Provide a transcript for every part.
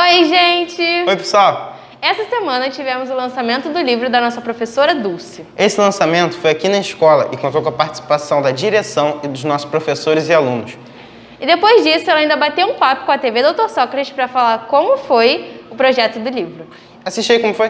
Oi, gente! Oi, pessoal! Essa semana tivemos o lançamento do livro da nossa professora Dulce. Esse lançamento foi aqui na escola e contou com a participação da direção e dos nossos professores e alunos. E depois disso, ela ainda bateu um papo com a TV Doutor Sócrates para falar como foi o projeto do livro. Assiste aí como foi.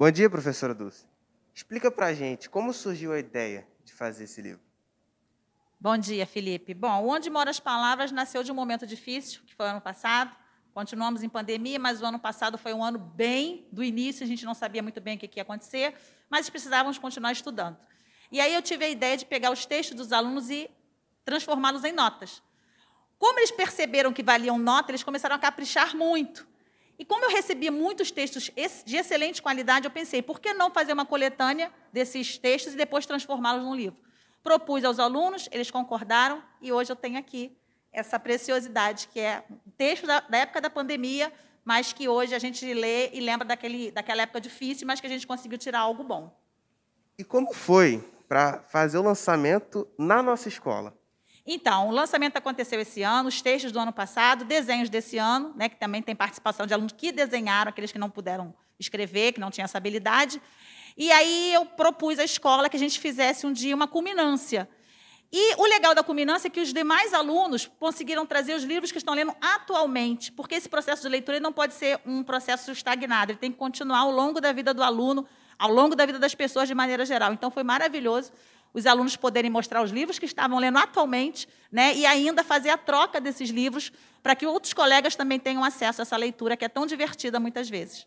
Bom dia, professora Dulce. Explica para a gente como surgiu a ideia de fazer esse livro. Bom dia, Felipe. Bom, Onde Moram as Palavras nasceu de um momento difícil, que foi o ano passado. Continuamos em pandemia, mas o ano passado foi um ano bem do início, a gente não sabia muito bem o que ia acontecer, mas precisávamos continuar estudando. E aí eu tive a ideia de pegar os textos dos alunos e transformá-los em notas. Como eles perceberam que valiam nota, eles começaram a caprichar muito. E como eu recebia muitos textos de excelente qualidade, eu pensei, por que não fazer uma coletânea desses textos e depois transformá-los num livro? Propus aos alunos, eles concordaram, e hoje eu tenho aqui essa preciosidade, que é um texto da, da época da pandemia, mas que hoje a gente lê e lembra daquele, daquela época difícil, mas que a gente conseguiu tirar algo bom. E como foi para fazer o lançamento na nossa escola? Então, o lançamento aconteceu esse ano, os textos do ano passado, desenhos desse ano, né, que também tem participação de alunos que desenharam, aqueles que não puderam escrever, que não tinham essa habilidade. E aí eu propus à escola que a gente fizesse um dia uma culminância. E o legal da culminância é que os demais alunos conseguiram trazer os livros que estão lendo atualmente, porque esse processo de leitura não pode ser um processo estagnado, ele tem que continuar ao longo da vida do aluno, ao longo da vida das pessoas de maneira geral. Então foi maravilhoso os alunos poderem mostrar os livros que estavam lendo atualmente, né, e ainda fazer a troca desses livros para que outros colegas também tenham acesso a essa leitura que é tão divertida muitas vezes.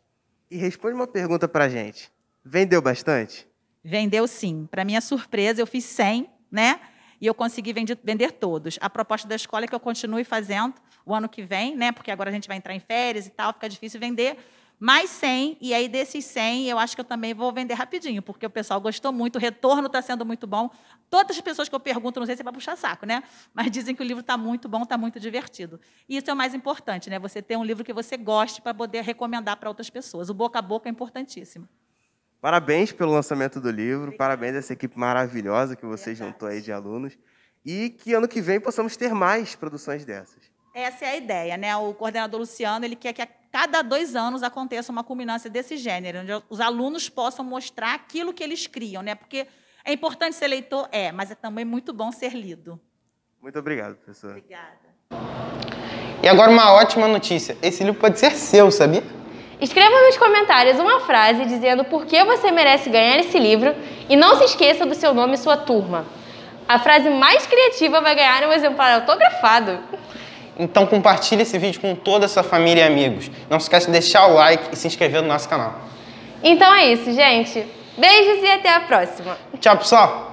E responde uma pergunta para a gente. Vendeu bastante? Vendeu sim. Para minha surpresa, eu fiz 100, né? E eu consegui vender, vender todos. A proposta da escola é que eu continue fazendo o ano que vem, né? Porque agora a gente vai entrar em férias e tal, fica difícil vender mais 100, e aí desses 100, eu acho que eu também vou vender rapidinho, porque o pessoal gostou muito, o retorno está sendo muito bom. Todas as pessoas que eu pergunto, não sei se é para puxar saco, né? Mas dizem que o livro está muito bom, está muito divertido. E isso é o mais importante, né? Você ter um livro que você goste para poder recomendar para outras pessoas. O boca a boca é importantíssimo. Parabéns pelo lançamento do livro, Obrigada. parabéns a essa equipe maravilhosa que você Verdade. juntou aí de alunos. E que ano que vem possamos ter mais produções dessas. Essa é a ideia, né? O coordenador Luciano ele quer que a cada dois anos aconteça uma culminância desse gênero, onde os alunos possam mostrar aquilo que eles criam, né? Porque é importante ser leitor, é, mas é também muito bom ser lido. Muito obrigado, professora. Obrigada. E agora uma ótima notícia. Esse livro pode ser seu, sabia? Escreva nos comentários uma frase dizendo por que você merece ganhar esse livro e não se esqueça do seu nome e sua turma. A frase mais criativa vai ganhar um exemplar autografado. Então compartilhe esse vídeo com toda a sua família e amigos. Não se esqueça de deixar o like e se inscrever no nosso canal. Então é isso, gente. Beijos e até a próxima. Tchau, pessoal!